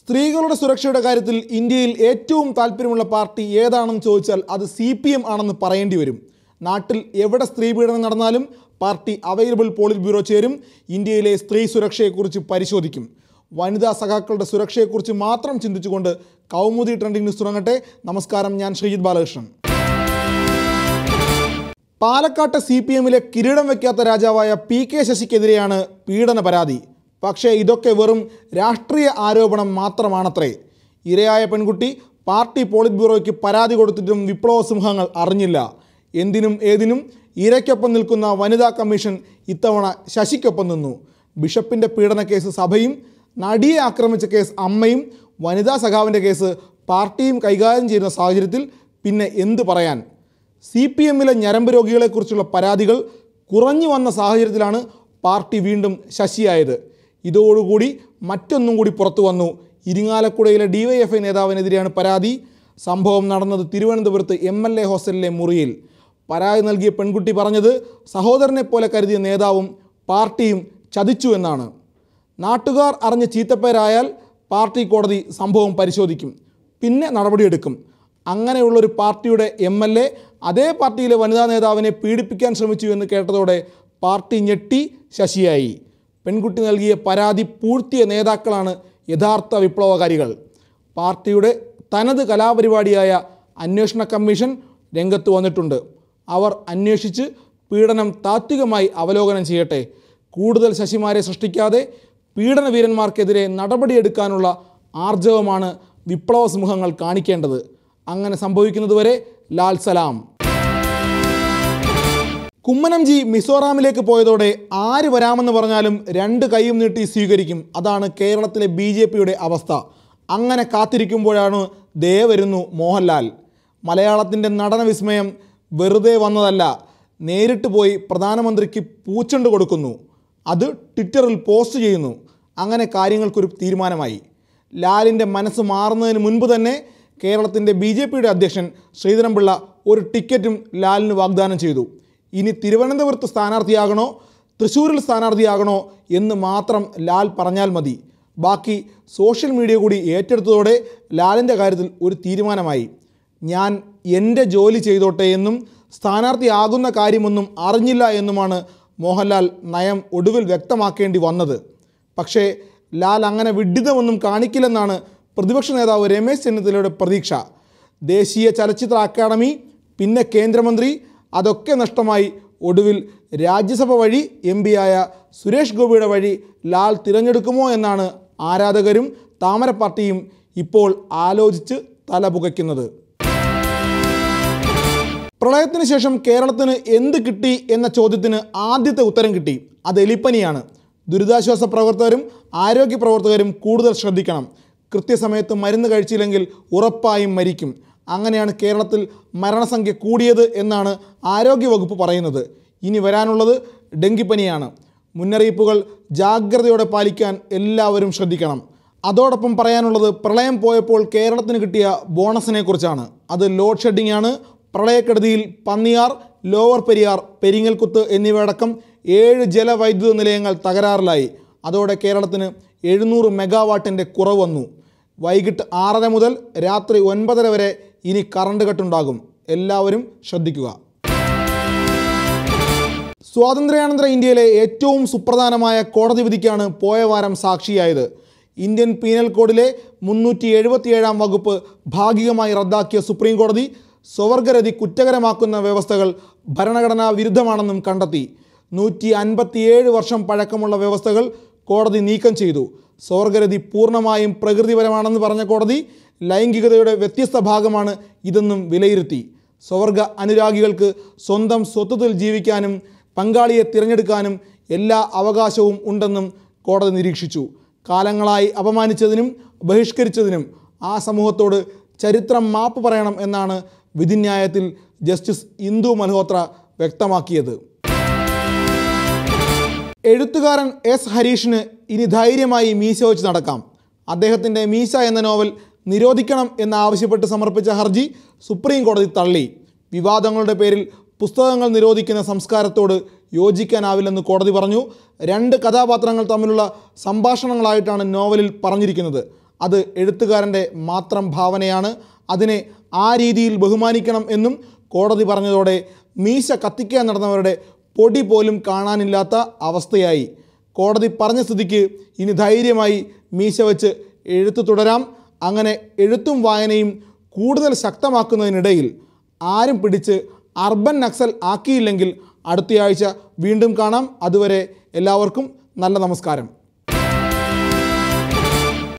സ്ത്രീകളുടെ സുരക്ഷയുടെ കാര്യത്തിൽ ഇന്ത്യയിൽ ഏറ്റവും താല്പര്യമുള്ള പാർട്ടി ഏതാണെന്ന് ചോദിച്ചാൽ അത് സി പി എം ആണെന്ന് പറയേണ്ടി വരും നാട്ടിൽ എവിടെ സ്ത്രീ പീഡനം നടന്നാലും പാർട്ടി അവൈലബിൾ പോളിറ്റ് ബ്യൂറോ ചേരും ഇന്ത്യയിലെ സ്ത്രീ സുരക്ഷയെക്കുറിച്ച് പരിശോധിക്കും വനിതാ സഖാക്കളുടെ സുരക്ഷയെക്കുറിച്ച് മാത്രം ചിന്തിച്ചുകൊണ്ട് കൗമുദി ട്രെൻഡിംഗ് ന്യൂസ് തുടങ്ങട്ടെ നമസ്കാരം ഞാൻ ശ്രീജിത് ബാലകൃഷ്ണൻ പാലക്കാട്ടെ സി പി എമ്മിലെ കിരീടം വയ്ക്കാത്ത രാജാവായ പി കെ ശശിക്കെതിരെയാണ് പീഡന പരാതി പക്ഷേ ഇതൊക്കെ വെറും രാഷ്ട്രീയ ആരോപണം മാത്രമാണത്രേ ഇരയായ പെൺകുട്ടി പാർട്ടി പോളിറ്റ് ബ്യൂറോയ്ക്ക് പരാതി കൊടുത്തിട്ടും വിപ്ലവ സിംഹങ്ങൾ അറിഞ്ഞില്ല എന്തിനും ഏതിനും ഇരയ്ക്കൊപ്പം നിൽക്കുന്ന വനിതാ കമ്മീഷൻ ഇത്തവണ ശശിക്കൊപ്പം നിന്നു ബിഷപ്പിൻ്റെ കേസ് സഭയും നടിയെ ആക്രമിച്ച കേസ് അമ്മയും വനിതാ സഖാവിൻ്റെ കേസ് പാർട്ടിയും കൈകാര്യം ചെയ്യുന്ന സാഹചര്യത്തിൽ പിന്നെ എന്ത് പറയാൻ സി പി എമ്മിലെ ഞരമ്പ് രോഗികളെക്കുറിച്ചുള്ള പരാതികൾ കുറഞ്ഞു വന്ന സാഹചര്യത്തിലാണ് പാർട്ടി വീണ്ടും ശശിയായത് ഇതോടുകൂടി മറ്റൊന്നും കൂടി പുറത്തു വന്നു ഇരിങ്ങാലക്കുടയിലെ ഡിവൈഎഫ്ഐ നേതാവിനെതിരെയാണ് പരാതി സംഭവം നടന്നത് തിരുവനന്തപുരത്ത് എം എൽ എ ഹോസ്റ്റലിലെ മുറിയിൽ പരാതി നൽകിയ പെൺകുട്ടി പറഞ്ഞത് സഹോദരനെ പോലെ കരുതിയ നേതാവും പാർട്ടിയും ചതിച്ചു എന്നാണ് നാട്ടുകാർ അറിഞ്ഞ ചീത്തപ്പേരായാൽ പാർട്ടി കോടതി സംഭവം പരിശോധിക്കും പിന്നെ നടപടിയെടുക്കും അങ്ങനെയുള്ളൊരു പാർട്ടിയുടെ എം എൽ എ അതേ പാർട്ടിയിലെ വനിതാ നേതാവിനെ പീഡിപ്പിക്കാൻ ശ്രമിച്ചു എന്ന് കേട്ടതോടെ പാർട്ടി ഞെട്ടി ശശിയായി പെൺകുട്ടി നൽകിയ പരാതി പൂഴ്ത്തിയ നേതാക്കളാണ് യഥാർത്ഥ വിപ്ലവകാരികൾ പാർട്ടിയുടെ തനത് കലാപരിപാടിയായ അന്വേഷണ കമ്മീഷൻ രംഗത്ത് വന്നിട്ടുണ്ട് അവർ അന്വേഷിച്ച് പീഡനം താത്വികമായി അവലോകനം ചെയ്യട്ടെ കൂടുതൽ ശശിമാരെ സൃഷ്ടിക്കാതെ പീഡനവീരന്മാർക്കെതിരെ നടപടിയെടുക്കാനുള്ള ആർജവമാണ് വിപ്ലവ സമൂഹങ്ങൾ കാണിക്കേണ്ടത് അങ്ങനെ സംഭവിക്കുന്നതുവരെ ലാൽ സലാം കുമ്മനംജി മിസോറാമിലേക്ക് പോയതോടെ ആര് വരാമെന്ന് പറഞ്ഞാലും രണ്ട് കൈയും നീട്ടി സ്വീകരിക്കും അതാണ് കേരളത്തിലെ ബി ജെ പിയുടെ അവസ്ഥ അങ്ങനെ കാത്തിരിക്കുമ്പോഴാണ് ദേ വരുന്നു മോഹൻലാൽ മലയാളത്തിൻ്റെ നടന വിസ്മയം വെറുതെ വന്നതല്ല നേരിട്ട് പോയി പ്രധാനമന്ത്രിക്ക് പൂച്ചണ്ട് കൊടുക്കുന്നു അത് ട്വിറ്ററിൽ പോസ്റ്റ് ചെയ്യുന്നു അങ്ങനെ കാര്യങ്ങൾക്കൊരു തീരുമാനമായി ലാലിൻ്റെ മനസ്സ് മാറുന്നതിന് മുൻപ് തന്നെ കേരളത്തിൻ്റെ ബി ജെ പിയുടെ അധ്യക്ഷൻ ശ്രീധരൻപിള്ള ഒരു ടിക്കറ്റും ലാലിന് വാഗ്ദാനം ചെയ്തു ഇനി തിരുവനന്തപുരത്ത് സ്ഥാനാർത്ഥിയാകണോ തൃശ്ശൂരിൽ സ്ഥാനാർത്ഥിയാകണോ എന്ന് മാത്രം ലാൽ പറഞ്ഞാൽ മതി ബാക്കി സോഷ്യൽ മീഡിയ കൂടി ഏറ്റെടുത്തതോടെ ലാലിൻ്റെ കാര്യത്തിൽ ഒരു തീരുമാനമായി ഞാൻ എൻ്റെ ജോലി ചെയ്തോട്ടെ എന്നും സ്ഥാനാർത്ഥിയാകുന്ന കാര്യമൊന്നും അറിഞ്ഞില്ല എന്നുമാണ് മോഹൻലാൽ നയം ഒടുവിൽ വ്യക്തമാക്കേണ്ടി വന്നത് പക്ഷേ ലാൽ അങ്ങനെ വിഡിതമൊന്നും കാണിക്കില്ലെന്നാണ് പ്രതിപക്ഷ നേതാവ് രമേശ് ചെന്നിത്തലയുടെ പ്രതീക്ഷ ദേശീയ ചലച്ചിത്ര അക്കാദമി പിന്നെ കേന്ദ്രമന്ത്രി അതൊക്കെ നഷ്ടമായി ഒടുവിൽ രാജ്യസഭ വഴി എം പിയായ സുരേഷ് ഗോപിയുടെ വഴി ലാൽ തിരഞ്ഞെടുക്കുമോ എന്നാണ് ആരാധകരും താമര പാർട്ടിയും ഇപ്പോൾ ആലോചിച്ച് തലപുകയ്ക്കുന്നത് പ്രളയത്തിന് ശേഷം കേരളത്തിന് എന്ത് കിട്ടി എന്ന ചോദ്യത്തിന് ആദ്യത്തെ ഉത്തരം കിട്ടി അത് എലിപ്പനിയാണ് ദുരിതാശ്വാസ പ്രവർത്തകരും ആരോഗ്യ പ്രവർത്തകരും കൂടുതൽ ശ്രദ്ധിക്കണം കൃത്യസമയത്ത് മരുന്ന് കഴിച്ചില്ലെങ്കിൽ ഉറപ്പായും മരിക്കും അങ്ങനെയാണ് കേരളത്തിൽ മരണസംഖ്യ കൂടിയത് എന്നാണ് ആരോഗ്യവകുപ്പ് പറയുന്നത് ഇനി വരാനുള്ളത് ഡെങ്കിപ്പനിയാണ് മുന്നറിയിപ്പുകൾ ജാഗ്രതയോടെ പാലിക്കാൻ എല്ലാവരും ശ്രദ്ധിക്കണം അതോടൊപ്പം പറയാനുള്ളത് പ്രളയം പോയപ്പോൾ കേരളത്തിന് കിട്ടിയ ബോണസിനെ കുറിച്ചാണ് അത് ലോഡ് ഷെഡിംഗ് ആണ് പ്രളയക്കെടുതിയിൽ പന്നിയാർ ലോവർ പെരിയാർ പെരിങ്ങൽക്കുത്ത് എന്നിവയടക്കം ഏഴ് ജലവൈദ്യുത നിലയങ്ങൾ തകരാറിലായി അതോടെ കേരളത്തിന് എഴുന്നൂറ് മെഗാവാട്ടിൻ്റെ കുറവ് വന്നു വൈകിട്ട് ആറര മുതൽ രാത്രി ഒൻപതര വരെ ഇനി കറണ്ട് കട്ടുണ്ടാകും എല്ലാവരും ശ്രദ്ധിക്കുക സ്വാതന്ത്ര്യാനന്തര ഇന്ത്യയിലെ ഏറ്റവും സുപ്രധാനമായ കോടതി വിധിക്കാണ് പോയ വാരം സാക്ഷിയായത് ഇന്ത്യൻ പീനൽ കോഡിലെ മുന്നൂറ്റി എഴുപത്തിയേഴാം വകുപ്പ് ഭാഗികമായി റദ്ദാക്കിയ സുപ്രീം കോടതി സ്വവർഗരതി കുറ്റകരമാക്കുന്ന വ്യവസ്ഥകൾ ഭരണഘടനാ വിരുദ്ധമാണെന്നും കണ്ടെത്തി നൂറ്റി അൻപത്തിയേഴ് വർഷം പഴക്കമുള്ള വ്യവസ്ഥകൾ കോടതി നീക്കം ചെയ്തു സ്വർഗരതി പൂർണ്ണമായും പ്രകൃതിപരമാണെന്ന് പറഞ്ഞ കോടതി ലൈംഗികതയുടെ വ്യത്യസ്ത ഭാഗമാണ് ഇതെന്നും വിലയിരുത്തി സ്വവർഗ അനുരാഗികൾക്ക് സ്വന്തം സ്വത്വത്തിൽ ജീവിക്കാനും പങ്കാളിയെ തിരഞ്ഞെടുക്കാനും എല്ലാ അവകാശവും ഉണ്ടെന്നും കോടതി നിരീക്ഷിച്ചു കാലങ്ങളായി അപമാനിച്ചതിനും ബഹിഷ്കരിച്ചതിനും ആ സമൂഹത്തോട് ചരിത്രം മാപ്പ് പറയണം എന്നാണ് വിധിന്യായത്തിൽ ജസ്റ്റിസ് ഇന്ദു മൽഹോത്ര വ്യക്തമാക്കിയത് എഴുത്തുകാരൻ എസ് ഹരീഷിന് ഇനി ധൈര്യമായി മീശ വെച്ച് നടക്കാം അദ്ദേഹത്തിൻ്റെ മീശ എന്ന നോവൽ നിരോധിക്കണം എന്നാവശ്യപ്പെട്ട് സമർപ്പിച്ച ഹർജി സുപ്രീം കോടതി തള്ളി വിവാദങ്ങളുടെ പേരിൽ പുസ്തകങ്ങൾ നിരോധിക്കുന്ന സംസ്കാരത്തോട് യോജിക്കാനാവില്ലെന്ന് കോടതി പറഞ്ഞു രണ്ട് കഥാപാത്രങ്ങൾ തമ്മിലുള്ള സംഭാഷണങ്ങളായിട്ടാണ് നോവലിൽ പറഞ്ഞിരിക്കുന്നത് അത് എഴുത്തുകാരൻ്റെ മാത്രം ഭാവനയാണ് അതിനെ ആ രീതിയിൽ ബഹുമാനിക്കണം എന്നും കോടതി പറഞ്ഞതോടെ മീശ കത്തിക്കാൻ നടന്നവരുടെ പൊടി പോലും കാണാനില്ലാത്ത അവസ്ഥയായി കോടതി പറഞ്ഞ സ്ഥിതിക്ക് ഇനി ധൈര്യമായി മീശ വെച്ച് എഴുത്തു തുടരാം അങ്ങനെ എഴുത്തും വായനയും കൂടുതൽ ശക്തമാക്കുന്നതിനിടയിൽ ആരും പിടിച്ച് അർബൻ നക്സൽ ആക്കിയില്ലെങ്കിൽ അടുത്തയാഴ്ച വീണ്ടും കാണാം അതുവരെ എല്ലാവർക്കും നല്ല നമസ്കാരം